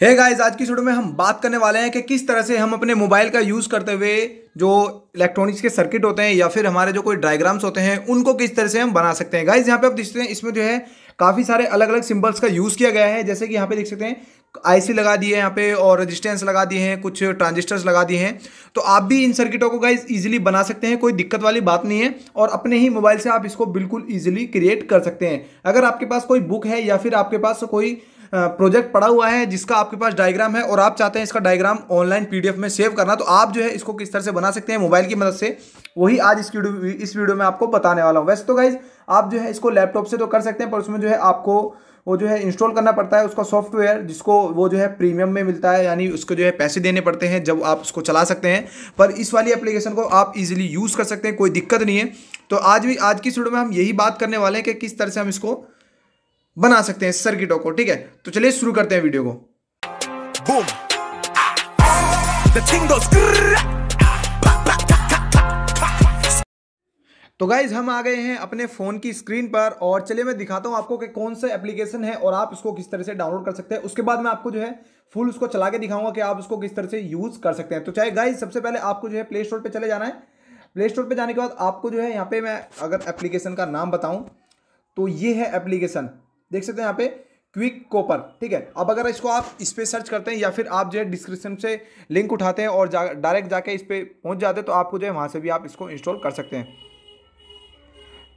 हे hey guys आज की video में हम बात करने वाले हैं कि किस तरह से हम अपने मोबाइल का यूज़ करते हुए जो इलेक्ट्रॉनिक्स के सर्किट होते हैं या फिर हमारे जो कोई डायग्राम्स होते हैं उनको किस तरह से हम बना सकते हैं गाइस यहाँ पे आप देख सकते हैं इसमें जो है काफ़ी सारे अलग अलग सिंबल्स का यूज़ किया गया है जैसे कि यहाँ पे देख सकते हैं आईसी लगा दिए यहाँ पे और रजिस्टेंस लगा दिए हैं कुछ ट्रांजिस्टर्स लगा दिए हैं तो आप भी इन सर्किटों को गाइज इजीली बना सकते हैं कोई दिक्कत वाली बात नहीं है और अपने ही मोबाइल से आप इसको बिल्कुल ईजिली क्रिएट कर सकते हैं अगर आपके पास कोई बुक है या फिर आपके पास कोई प्रोजेक्ट पड़ा हुआ है जिसका आपके पास डायग्राम है और आप चाहते हैं इसका डायग्राम ऑनलाइन पीडीएफ में सेव करना तो आप जो है इसको किस तरह से बना सकते हैं मोबाइल की मदद से वही आज इस वीडियो इस वीडियो में आपको बताने वाला हूँ वैसे तो गाइज आप जो है इसको लैपटॉप से तो कर सकते हैं पर उसमें जो है आपको वो जो है इंस्टॉल करना पड़ता है उसका सॉफ्टवेयर जिसको वो जो है प्रीमियम में मिलता है यानी उसको जो है पैसे देने पड़ते हैं जब आप उसको चला सकते हैं पर इस वाली एप्लीकेशन को आप इजीली यूज़ कर सकते हैं कोई दिक्कत नहीं है तो आज भी आज की वीडियो में हम यही बात करने वाले हैं कि किस तरह से हम इसको बना सकते हैं सर्किटों को ठीक है तो चलिए शुरू करते हैं वीडियो को तो गाइज हम आ गए हैं अपने फ़ोन की स्क्रीन पर और चलिए मैं दिखाता हूं आपको कि कौन सा एप्लीकेशन है और आप इसको किस तरह से डाउनलोड कर सकते हैं उसके बाद मैं आपको जो है फुल उसको चला के दिखाऊंगा कि आप उसको किस तरह से यूज़ कर सकते हैं तो चाहे गाइज सबसे पहले आपको जो है प्ले स्टोर पर चले जाना है प्ले स्टोर पर जाने के बाद आपको जो है यहाँ पे मैं अगर एप्लीकेशन का नाम बताऊँ तो ये है एप्लीकेशन देख सकते हैं यहाँ पे क्विक कोपर ठीक है अब अगर इसको आप इस पर सर्च करते हैं या फिर आप जो है डिस्क्रिप्शन से लिंक उठाते हैं और जा डायरेक्ट जाके इस पर पहुँच जाते हैं तो आपको जो है वहाँ से भी आप इसको इंस्टॉल कर सकते हैं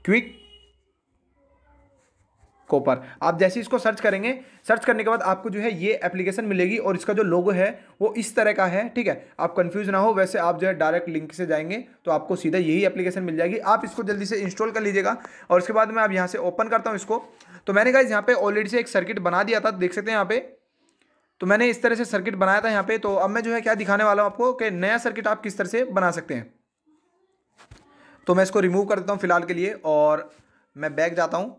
क्विक कोपर आप जैसे इसको सर्च करेंगे सर्च करने के बाद आपको जो है ये एप्लीकेशन मिलेगी और इसका जो लोगो है वो इस तरह का है ठीक है आप कंफ्यूज ना हो वैसे आप जो है डायरेक्ट लिंक से जाएंगे तो आपको सीधा यही एप्लीकेशन मिल जाएगी आप इसको जल्दी से इंस्टॉल कर लीजिएगा और उसके बाद मैं आप यहाँ से ओपन करता हूँ इसको तो मैंने कहा यहाँ पे ऑलरेडी से एक सर्किट बना दिया था देख सकते हैं यहाँ पे तो मैंने इस तरह से सर्किट बनाया था यहाँ पे तो अब मैं जो है क्या दिखाने वाला हूँ आपको कि नया सर्किट आप किस तरह से बना सकते हैं तो मैं इसको रिमूव कर देता हूँ फिलहाल के लिए और मैं बैग जाता हूँ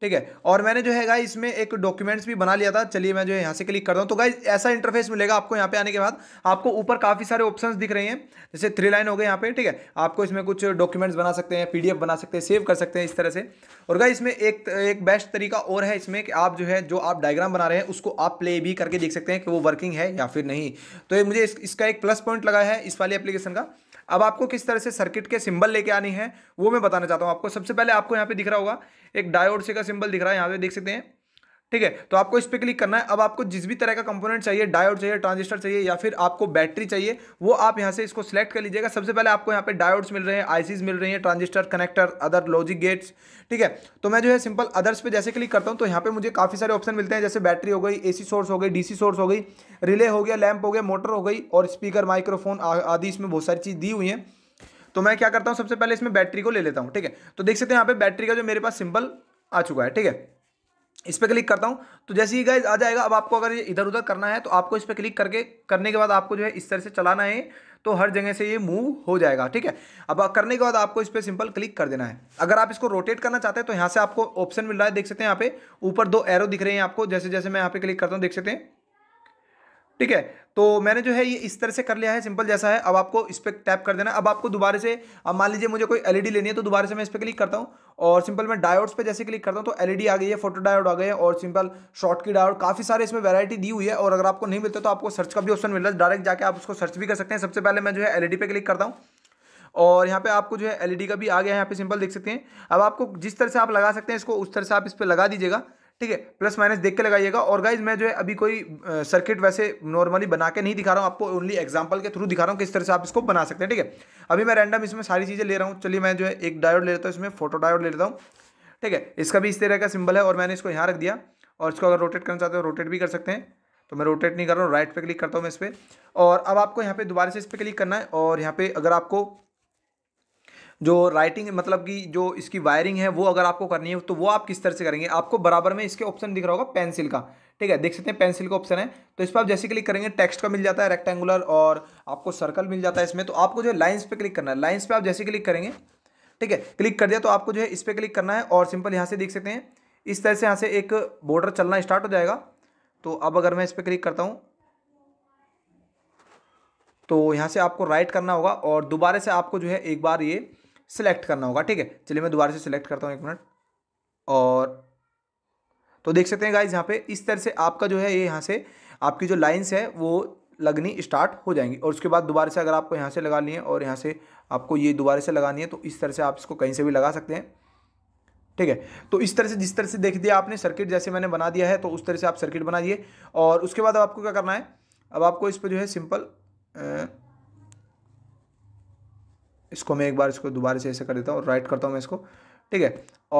ठीक है और मैंने जो है गाइज इसमें एक डॉक्यूमेंट्स भी बना लिया था चलिए मैं जो है यहाँ से क्लिक करता हूँ तो गाइज ऐसा इंटरफेस मिलेगा आपको यहाँ पे आने के बाद आपको ऊपर काफ़ी सारे ऑप्शंस दिख रहे हैं जैसे थ्री लाइन हो गए यहाँ पे ठीक है आपको इसमें कुछ डॉक्यूमेंट्स बना सकते हैं पीडीएफ बना सकते हैं सेव कर सकते हैं इस तरह से और गाई इसमें एक एक बेस्ट तरीका और है इसमें कि आप जो है जो आप डायग्राम बना रहे हैं उसको आप प्ले भी करके देख सकते हैं कि वो वर्किंग है या फिर नहीं तो ये मुझे इसका एक प्लस पॉइंट लगा है इस वाली एप्लीकेशन का अब आपको किस तरह से सर्किट के सिंबल लेके आनी है वो मैं बताना चाहता हूँ आपको सबसे पहले आपको यहाँ पे दिख रहा होगा एक डायोड से का सिंबल दिख रहा है यहाँ पे देख सकते हैं ठीक है तो आपको इस पर क्लिक करना है अब आपको जिस भी तरह का कंपोनेंट चाहिए डायोड चाहिए ट्रांजिस्टर चाहिए या फिर आपको बैटरी चाहिए वो आप यहाँ से इसको सिलेक्ट कर लीजिएगा सबसे पहले आपको यहाँ पे डायोड्स मिल रहे हैं आईसीज मिल रही है transistor connector other logic gates ठीक है तो मैं जो है सिंपल अदर्स पर जैसे क्लिक करता हूँ तो यहाँ पर मुझे काफ़ी सारे ऑप्शन मिलते हैं जैसे बैटरी हो गई ए सोर्स हो गई डी सोर्स हो गई रिले हो गया लैंप हो गया मोटर हो गई और स्पीकर माइक्रोफोन आदि इसमें बहुत सारी चीज़ दी हुई हैं तो मैं क्या करता हूँ सबसे पहले इसमें बैटरी को ले लेता हूँ ठीक है तो देख सकते हैं यहाँ पे बैटरी का जो मेरे पास सिंपल आ चुका है ठीक है इस पर क्लिक करता हूँ तो जैसे ही गाइज आ जाएगा अब आपको अगर ये इधर उधर करना है तो आपको इस पर क्लिक करके करने के बाद आपको जो है इस तरह से चलाना है तो हर जगह से ये मूव हो जाएगा ठीक है अब करने के बाद आपको इस पर सिंपल क्लिक कर देना है अगर आप इसको रोटेट करना चाहते हैं तो यहाँ से आपको ऑप्शन मिल रहा है देख सकते हैं यहाँ पे ऊपर दो एरो दिख रहे हैं आपको जैसे जैसे मैं यहाँ पे क्लिक करता हूँ देख सकते हैं ठीक है तो मैंने जो है ये इस तरह से कर लिया है सिंपल जैसा है अब आपको इस पर टैप कर देना अब आपको दोबारा से अब मान लीजिए मुझे कोई एलईडी लेनी है तो दोबारा से मैं इस पर क्लिक करता हूँ और सिंपल मैं डायोड्स पे जैसे क्लिक करता हूँ तो एलईडी आ गई है फोटो डायोड आ गए और सिंपल शॉर्ट की डायोड काफ़ी सारे इसमें वैरायटी दी हुई है और अगर आपको नहीं मिलता तो आपको सर्च का भी ऑप्शन मिल रहा है डायरेक्ट जाकर आप उसको सर्च भी कर सकते हैं सबसे पहले मैं जो है एलईडी पे क्लिक करता हूँ और यहाँ पे आपको जो है एलईडी का भी आ गया है यहाँ पे सिंपल देख सकते हैं अब आपको जिस तरह से आप लगा सकते हैं इसको उस तरह से आप इस पर लगा दीजिएगा ठीक है प्लस माइनस देख के लगाइएगा और गाइज मैं जो है अभी कोई सर्किट वैसे नॉर्मली बना के नहीं दिखा रहा हूँ आपको ओनली एग्जाम्पल के थ्रू दिखा रहा हूँ किस तरह से आप इसको बना सकते हैं ठीक है अभी मैं रैंडम इसमें सारी चीज़ें ले रहा हूँ चलिए मैं जो है एक डायोड ले लेता हूँ इसमें फोटो डायोड ले लेता हूँ ठीक है इसका भी इस तरह का सिंबल है और मैंने इसको यहाँ रख दिया और इसको अगर रोटेट करना चाहते हो रोटेट भी कर सकते हैं तो मैं रोटेट नहीं कर रहा हूँ राइट पे क्लिक करता हूँ मैं इस पर और अब आपको यहाँ पे दोबारा से इस पर क्लिक करना है और यहाँ पे अगर आपको जो राइटिंग मतलब कि जो इसकी वायरिंग है वो अगर आपको करनी है तो वो आप किस तरह से करेंगे आपको बराबर में इसके ऑप्शन दिख रहा होगा पेंसिल का ठीक है देख सकते हैं पेंसिल का ऑप्शन है तो इस पर आप जैसे क्लिक करेंगे टेक्स्ट का मिल जाता है रेक्टेंगुलर और आपको सर्कल मिल जाता है इसमें तो आपको जो है लाइन्स पर क्लिक करना है लाइन्स पर आप जैसे क्लिक करेंगे ठीक है क्लिक कर दिया तो आपको जो है इस पर क्लिक करना है और सिंपल यहाँ से देख सकते हैं इस तरह से यहाँ से एक बॉर्डर चलना स्टार्ट हो जाएगा तो अब अगर मैं इस पर क्लिक करता हूँ तो यहाँ से आपको राइट करना होगा और दोबारा से आपको जो है एक बार ये सिलेक्ट करना होगा ठीक है चलिए मैं दोबारा से सिलेक्ट करता हूँ एक मिनट और तो देख सकते हैं गाइज यहाँ पे इस तरह से आपका जो है ये यहाँ से आपकी जो लाइन्स है वो लगनी स्टार्ट हो जाएंगी और उसके बाद दोबारा से अगर आपको यहाँ से लगा है और यहाँ से आपको ये दोबारा से लगानी है तो इस तरह से आप इसको कहीं से भी लगा सकते हैं ठीक है तो इस तरह से जिस तरह से देख दिया आपने सर्किट जैसे मैंने बना दिया है तो उस तरह से आप सर्किट बनाइए और उसके बाद अब आपको क्या करना है अब आपको इस पर जो है सिंपल इसको मैं एक बार इसको दोबारा से ऐसे कर देता हूँ राइट करता हूँ मैं इसको ठीक है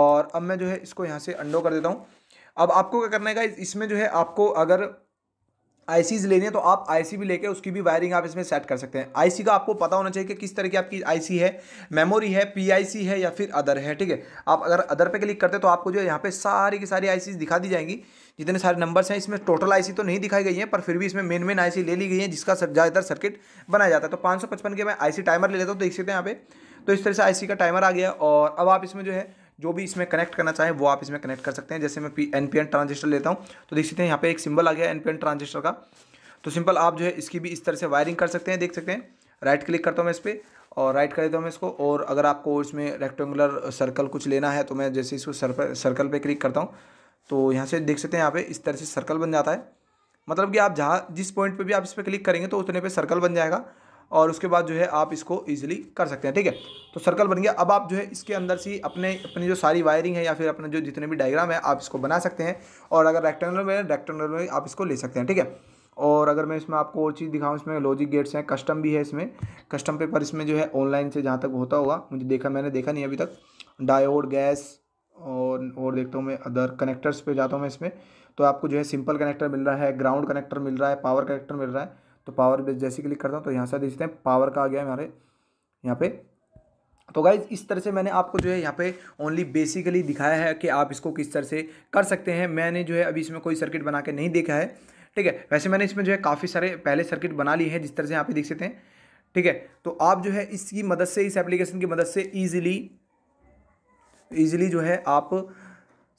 और अब मैं जो है इसको यहाँ से अंडो कर देता हूँ अब आपको क्या करना है इसमें जो है आपको अगर आईसीज लेनी है तो आप आईसी भी लेके उसकी भी वायरिंग आप इसमें सेट कर सकते हैं आईसी का आपको पता होना चाहिए कि किस तरह की आपकी आईसी है मेमोरी है पीआईसी है या फिर अदर है ठीक है आप अगर अदर पे क्लिक करते हैं तो आपको जो है यहाँ पे सारी की सारी आईसीज दिखा दी जाएंगी जितने सारे नंबर्स हैं इसमें टोटल आईसी तो नहीं दिखाई गई है पर फिर भी इसमें मेन मेन आईसी ले ली गई है जिसका ज़्यादातर सर्किट बनाया जाता है तो पाँच के मैं आईसी टाइमर ले लेता हूँ तो देख सकते हैं यहाँ पे तो इस तरह से आईसी का टाइमर आ गया और अब आप इसमें जो है जो भी इसमें कनेक्ट करना चाहें वो आप इसमें कनेक्ट कर सकते हैं जैसे मैं P N P N transistor लेता हूँ तो देख सकते हैं यहाँ पे एक सिंबल आ गया एन पी एन ट्रांजिस्टर का तो सिंपल आप जो है इसकी भी इस तरह से वायरिंग कर सकते हैं देख सकते हैं राइट क्लिक करता हूँ मैं इस पर और राइट कर देता हूँ मैं इसको और अगर आपको इसमें रेक्टेंगुलर सर्कल कुछ लेना है तो मैं जैसे इसको सर्कल सर्कल पर क्लिक करता हूँ तो यहाँ से देख सकते हैं यहाँ पर इस तरह से सर्कल बन जाता है मतलब कि आप जहाँ जिस पॉइंट पर भी आप इस पर क्लिक करेंगे तो उतने पर सर्कल बन जाएगा और उसके बाद जो है आप इसको ईजिली कर सकते हैं ठीक है तो सर्कल बन गया अब आप जो है इसके अंदर से अपने अपनी जो सारी वायरिंग है या फिर अपने जो जितने भी डायग्राम है आप इसको बना सकते हैं और अगर रेक्टेंगल में रेक्टेंगल में आप इसको ले सकते हैं ठीक है और अगर मैं इसमें आपको और चीज़ दिखाऊँ इसमें लॉजिक गेट्स हैं कस्टम भी है इसमें कस्टम पेपर इसमें जो है ऑनलाइन से जहाँ तक होता होगा मुझे देखा मैंने देखा नहीं अभी तक डायोड गैस और और देखता हूँ मैं अदर कनेक्टर्स पे जाता हूँ मैं इसमें तो आपको जो है सिंपल कनेक्टर मिल रहा है ग्राउंड कनेक्टर मिल रहा है पावर कनेक्टर मिल रहा है तो पावर बेस जैसे क्लिक करता हूँ तो यहाँ से देखते हैं पावर का आ गया हमारे यहाँ पे तो गाइज इस तरह से मैंने आपको जो है यहाँ पे ओनली बेसिकली दिखाया है कि आप इसको किस तरह से कर सकते हैं मैंने जो है अभी इसमें कोई सर्किट बना के नहीं देखा है ठीक है वैसे मैंने इसमें जो है काफ़ी सारे पहले सर्किट बना लिए हैं जिस तरह से यहाँ पे देख सकते हैं ठीक है तो आप जो है इसकी मदद से इस एप्लीकेशन की मदद से ईजिली ईजिली जो है आप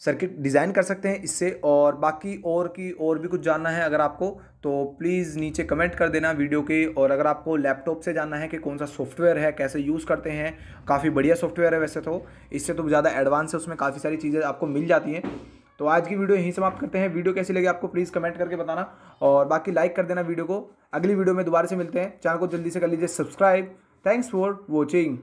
सर्किट डिज़ाइन कर सकते हैं इससे और बाकी और की और भी कुछ जानना है अगर आपको तो प्लीज़ नीचे कमेंट कर देना वीडियो के और अगर आपको लैपटॉप से जानना है कि कौन सा सॉफ्टवेयर है कैसे यूज़ करते हैं काफ़ी बढ़िया सॉफ्टवेयर है वैसे तो इससे तो ज़्यादा एडवांस है उसमें काफ़ी सारी चीज़ें आपको मिल जाती हैं तो आज की वीडियो यहीं समाप्त करते हैं वीडियो कैसी लगी आपको प्लीज़ कमेंट करके बताना और बाकी लाइक कर देना वीडियो को अगली वीडियो में दोबारा से मिलते हैं चैनल को जल्दी से कर लीजिए सब्सक्राइब थैंक्स फॉर वॉचिंग